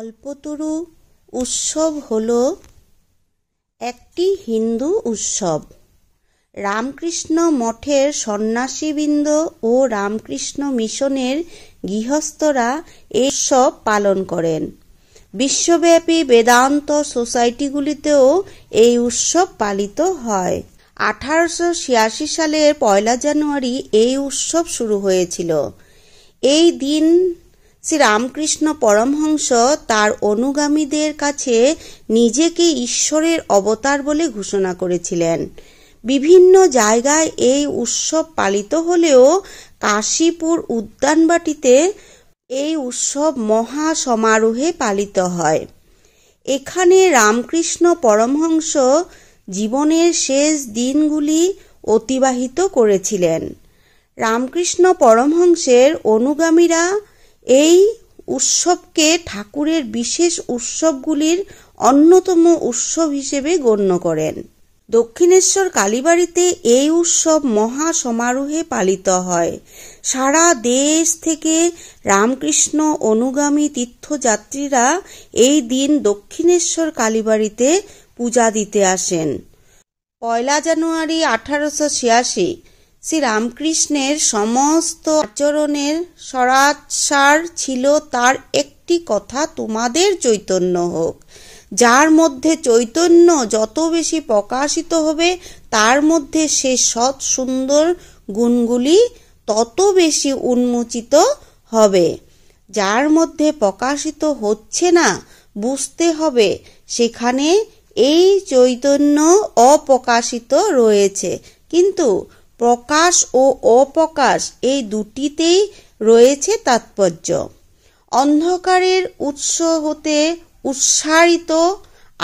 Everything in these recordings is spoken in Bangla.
অল্পতরু উৎসব হল একটি হিন্দু উৎসব রামকৃষ্ণ মঠের সন্ন্যাসীবৃন্দ ও রামকৃষ্ণ মিশনের গৃহস্থরা এই উৎসব পালন করেন বিশ্বব্যাপী বেদান্ত সোসাইটিগুলিতেও এই উৎসব পালিত হয় আঠারোশো ছিয়াশি সালের পয়লা জানুয়ারি এই উৎসব শুরু হয়েছিল এই দিন শ্রী রামকৃষ্ণ পরমহংস তার অনুগামীদের কাছে নিজেকে ঈশ্বরের অবতার বলে ঘোষণা করেছিলেন বিভিন্ন জায়গায় এই উৎসব পালিত হলেও কাশীপুর উদ্যানবাটিতে এই উৎসব মহা সমারোহে পালিত হয় এখানে রামকৃষ্ণ পরমহংস জীবনের শেষ দিনগুলি অতিবাহিত করেছিলেন রামকৃষ্ণ পরমহংসের অনুগামীরা এই উৎসবকে ঠাকুরের বিশেষ উৎসবগুলির অন্যতম উৎসব হিসেবে গণ্য করেন দক্ষিণেশ্বর কালীবাড়িতে এই উৎসব মহা সমারোহে পালিত হয় সারা দেশ থেকে রামকৃষ্ণ অনুগামী তীর্থযাত্রীরা এই দিন দক্ষিণেশ্বর কালীবাড়িতে পূজা দিতে আসেন পয়লা জানুয়ারি আঠারোশো ছিয়াশি শ্রীরামকৃষ্ণের সমস্ত আচরণের সরাৎসার ছিল তার একটি কথা তোমাদের চৈতন্য হোক যার মধ্যে চৈতন্য যত বেশি প্রকাশিত হবে তার মধ্যে সে সৎ সুন্দর গুণগুলি তত বেশি উন্মোচিত হবে যার মধ্যে প্রকাশিত হচ্ছে না বুঝতে হবে সেখানে এই চৈতন্য অপ্রকাশিত রয়েছে কিন্তু প্রকাশ ও অপ্রকাশ এই দুটিতেই রয়েছে তাৎপর্য অন্ধকারের উৎস হতে উৎসারিত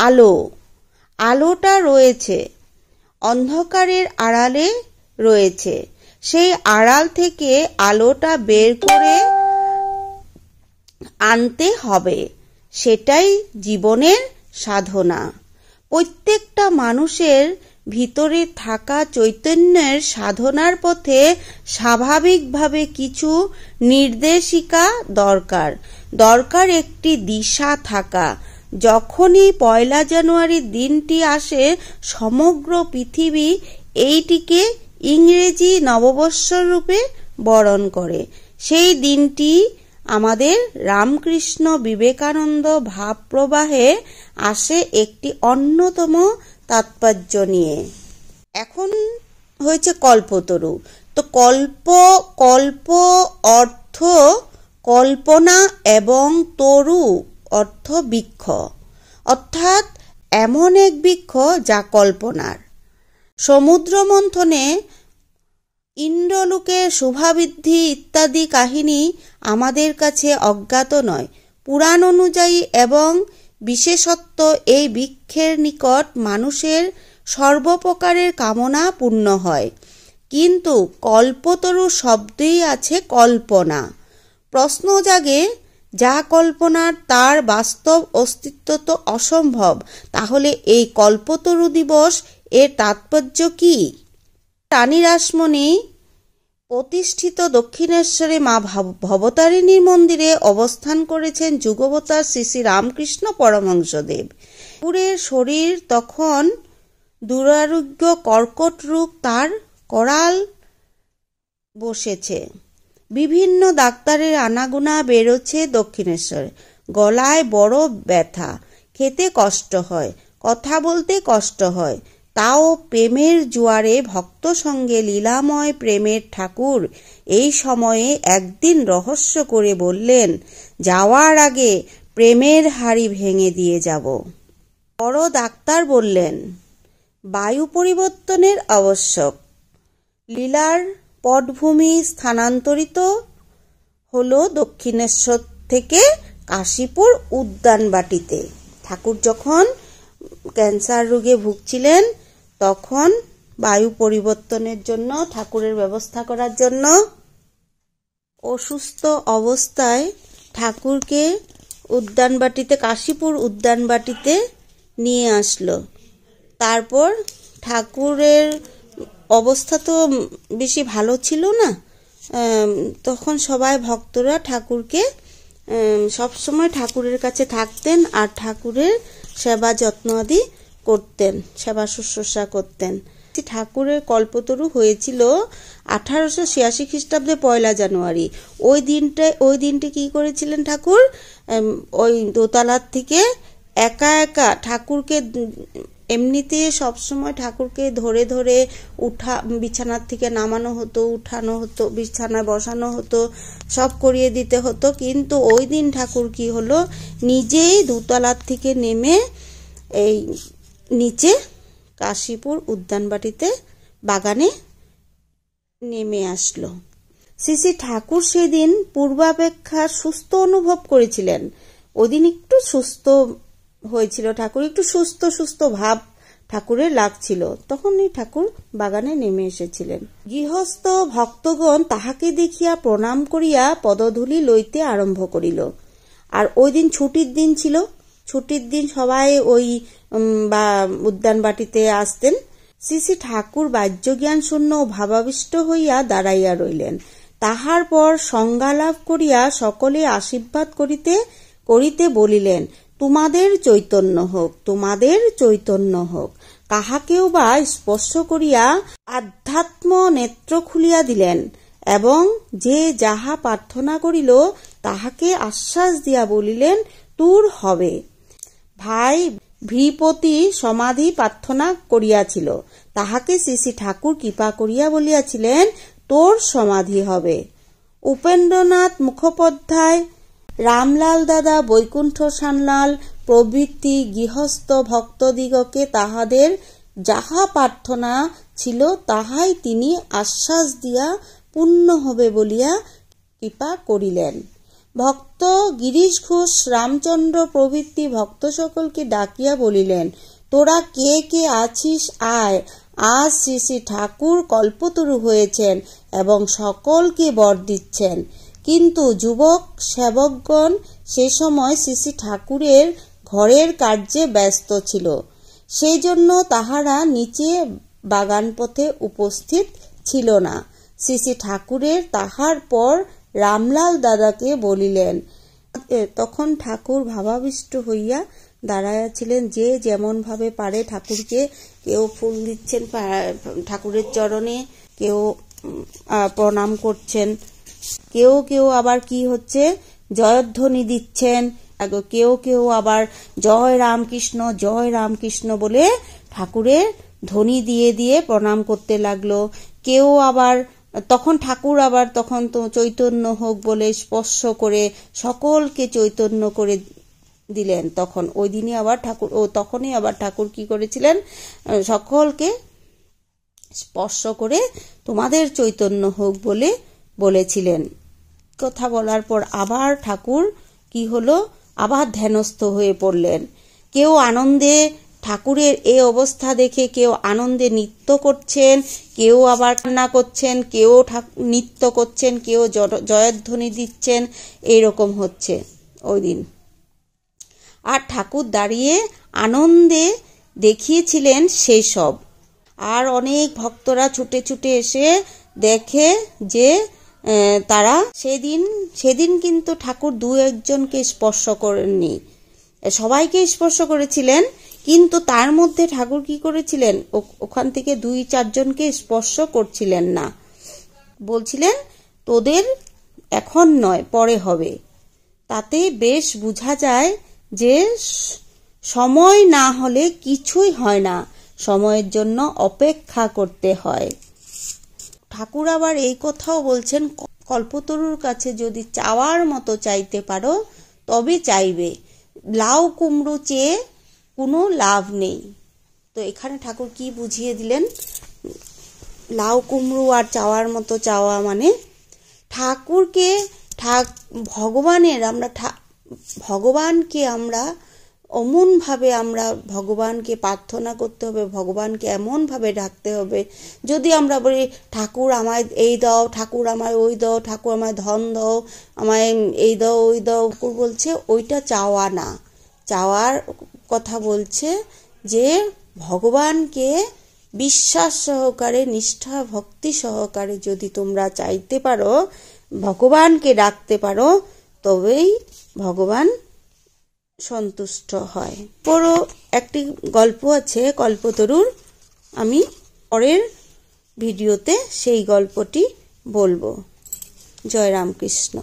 আলো আলোটা রয়েছে অন্ধকারের আড়ালে রয়েছে সেই আড়াল থেকে আলোটা বের করে আনতে হবে সেটাই জীবনের সাধনা প্রত্যেকটা মানুষের ভিতরে থাকা চৈতন্যের সাধনার পথে স্বাভাবিকভাবে কিছু নির্দেশিকা দরকার দরকার একটি দিশা থাকা যখনই পয়লা জানুয়ারির দিনটি আসে সমগ্র পৃথিবী এইটিকে ইংরেজি নববর্ষ রূপে বরণ করে সেই দিনটি আমাদের রামকৃষ্ণ বিবেকানন্দ ভাবপ্রবাহে আসে একটি অন্যতম তাৎপর্য নিয়ে এখন হয়েছে কল্পতরু তো কল্প কল্প অর্থ কল্পনা এবং তরু অর্থ বৃক্ষ অর্থাৎ এমন এক বৃক্ষ যা কল্পনার সমুদ্র মন্থনে ইন্দ্রলোকে শোভাবৃদ্ধি ইত্যাদি কাহিনী আমাদের কাছে অজ্ঞাত নয় পুরাণ অনুযায়ী এবং বিশেষত্ব এই বৃক্ষের নিকট মানুষের সর্বপ্রকারের কামনা পূর্ণ হয় কিন্তু কল্পতরু শব্দেই আছে কল্পনা প্রশ্ন জাগে যা কল্পনার তার বাস্তব অস্তিত্ব তো অসম্ভব তাহলে এই কল্পতরু দিবস এর তাৎপর্য কী রানী রাসমণি প্রতিষ্ঠিত দক্ষিণেশ্বরে মা ভবতারিণীর মন্দিরে অবস্থান করেছেন যুগবতার শ্রী শ্রী রামকৃষ্ণ পরমহংসদেব পুরের শরীর তখন দুরারোগ্য কর্কট রোগ তার করাল বসেছে বিভিন্ন ডাক্তারের আনাগুনা বেরোচ্ছে দক্ষিণেশ্বর গলায় বড় ব্যথা খেতে কষ্ট হয় কথা বলতে কষ্ট হয় তাও প্রেমের জোয়ারে ভক্ত সঙ্গে লীলাময় প্রেমের ঠাকুর এই সময়ে একদিন রহস্য করে বললেন যাওয়ার আগে প্রেমের হাড়ি ভেঙে দিয়ে যাব বড় ডাক্তার বললেন বায়ু পরিবর্তনের আবশ্যক লীলার পটভূমি স্থানান্তরিত হল দক্ষিণেশ্বর থেকে কাশীপুর উদ্যানবাটিতে ঠাকুর যখন ক্যান্সার রোগে ভুগছিলেন তখন বায়ু পরিবর্তনের জন্য ঠাকুরের ব্যবস্থা করার জন্য অসুস্থ অবস্থায় ঠাকুরকে উদ্যানবাটিতে কাশীপুর উদ্যানবাটিতে নিয়ে আসলো তারপর ঠাকুরের অবস্থা তো বেশি ভালো ছিল না তখন সবাই ভক্তরা ঠাকুরকে সবসময় ঠাকুরের কাছে থাকতেন আর ঠাকুরের সেবা যত্ন আদি করতেন সেবা শুশ্রূষা করতেন ঠাকুরের কল্পতরু হয়েছিল আঠারোশো ছিয়াশি খ্রিস্টাব্দে পয়লা জানুয়ারি ওই দিনটা ওই দিনটি কি করেছিলেন ঠাকুর ওই দোতলার থেকে একা একা ঠাকুরকে এমনিতে সবসময় ঠাকুরকে ধরে ধরে উঠা বিছানার থেকে নামানো হতো উঠানো হতো বিছানায় বসানো হতো সব করিয়ে দিতে হতো কিন্তু ওই দিন ঠাকুর কি হলো নিজেই দোতলার থেকে নেমে এই নিচে কাশীপুর উদ্যানবাটিতে বাগানে নেমে আসলো শ্রী ঠাকুর সেদিন পূর্বাপেক্ষা সুস্থ অনুভব করেছিলেন ওদিন একটু সুস্থ হয়েছিল ঠাকুর একটু সুস্থ সুস্থ ভাব ঠাকুরের লাগছিল তখনই ঠাকুর বাগানে নেমে এসেছিলেন গৃহস্থ ভক্তগণ তাহাকে দেখিয়া প্রণাম করিয়া পদধূলি লইতে আরম্ভ করিল আর ওই দিন ছুটির দিন ছিল ছুটির দিন সবাই ওই বা উদ্যানবাটিতে আসতেন শ্রী ঠাকুর বাহ্য জ্ঞান শূন্য ভাবাবিষ্ট হইয়া দাঁড়াইয়া রইলেন তাহার পর সংজ্ঞালাভ করিয়া সকলে আশীর্বাদ করিতে করিতে বলিলেন তোমাদের চৈতন্য হোক তোমাদের চৈতন্য হোক কাহাকেও বা স্পর্শ করিয়া আধ্যাত্ম নেত্র খুলিয়া দিলেন এবং যে যাহা প্রার্থনা করিল তাহাকে আশ্বাস দিয়া বলিলেন তোর হবে ভাই ভৃপতি সমাধি প্রার্থনা করিয়াছিল তাহাকে শ্রী ঠাকুর কৃপা করিয়া বলিয়াছিলেন তোর সমাধি হবে উপেন্দ্রনাথ মুখোপাধ্যায় রামলাল দাদা বৈকুণ্ঠ সানলাল প্রভৃতি গৃহস্থ ভক্তদিগকে তাহাদের যাহা প্রার্থনা ছিল তাহাই তিনি আশ্বাস দিয়া পূর্ণ হবে বলিয়া কৃপা করিলেন ভক্ত গিরিশ ঘোষ রামচন্দ্র প্রভৃতি ভক্ত সকলকে ডাকিয়া বলিলেন তোরা কে কে আছিস আয় আজ শ্রী শ্রী ঠাকুর কল্পতরু হয়েছেন এবং সকলকে বর দিচ্ছেন কিন্তু যুবক সেবকগণ সে সময় শ্রী শ্রী ঠাকুরের ঘরের কার্যে ব্যস্ত ছিল সেই জন্য তাহারা নিচে বাগান পথে উপস্থিত ছিল না শ্রী শ্রী ঠাকুরের তাহার পর রামলাল দাদাকে বলিলেন তখন ঠাকুর ভাবাবিষ্ট হইয়া দাঁড়াইয়াছিলেন যে যেমনভাবে পারে ঠাকুরকে কেউ ফুল দিচ্ছেন ঠাকুরের চরণে কেউ প্রণাম করছেন কেউ কেউ আবার কি হচ্ছে জয়ধ্বনি দিচ্ছেন কেউ কেউ আবার জয় রামকৃষ্ণ জয় রামকৃষ্ণ বলে ঠাকুরের ধ্বনি দিয়ে দিয়ে প্রণাম করতে লাগলো কেউ আবার তখন ঠাকুর আবার তখন তো চৈতন্য হোক বলে স্পর্শ করে সকলকে চৈতন্য করে দিলেন তখন ওই দিনই আবার ঠাকুর ও তখনই আবার ঠাকুর কি করেছিলেন সকলকে স্পর্শ করে তোমাদের চৈতন্য হোক বলে বলেছিলেন কথা বলার পর আবার ঠাকুর কি হলো আবার ধ্যানস্থ হয়ে পড়লেন কেউ আনন্দে ঠাকুরের এ অবস্থা দেখে কেউ আনন্দে নৃত্য করছেন কেউ আবার কান্না করছেন কেউ নৃত্য করছেন কেউ জয়ধ্বনি দিচ্ছেন এইরকম হচ্ছে ওই দিন আর ঠাকুর দাঁড়িয়ে আনন্দে দেখিয়েছিলেন সেই সব আর অনেক ভক্তরা ছুটে ছুটে এসে দেখে যে তারা সেদিন সেদিন কিন্তু ঠাকুর দু একজনকে স্পর্শ করেননি সবাইকে স্পর্শ করেছিলেন কিন্তু তার মধ্যে ঠাকুর কি করেছিলেন ওখান থেকে দুই চারজনকে স্পর্শ করছিলেন না বলছিলেন তোদের এখন নয় পরে হবে তাতে বেশ বোঝা যায় যে সময় না হলে কিছুই হয় না সময়ের জন্য অপেক্ষা করতে হয় ঠাকুর আবার এই কথাও বলছেন কল্পতরুর কাছে যদি চাওয়ার মতো চাইতে পারো তবে চাইবে লাউ কুমড়ো চেয়ে কোনো লাভ নেই তো এখানে ঠাকুর কি বুঝিয়ে দিলেন লাউ কুমড়ো আর চাওয়ার মতো চাওয়া মানে ঠাকুরকে ঠাক ভগবানের আমরা ভগবানকে আমরা অমনভাবে আমরা ভগবানকে প্রার্থনা করতে হবে ভগবানকে এমনভাবে ডাকতে হবে যদি আমরা বলি ঠাকুর আমায় এই দাও ঠাকুর আমায় ওই দাও ঠাকুর আমায় ধন দাও আমায় এই দাও ওই দাও ঠাকুর বলছে ওইটা চাওয়া না চাওয়ার কথা বলছে যে ভগবানকে বিশ্বাস সহকারে নিষ্ঠা ভক্তি সহকারে যদি তোমরা চাইতে পারো ভগবানকে ডাকতে পারো তবেই ভগবান সন্তুষ্ট হয় পরও একটি গল্প আছে কল্পতরুর আমি পরের ভিডিওতে সেই গল্পটি বলবো জয় রামকৃষ্ণ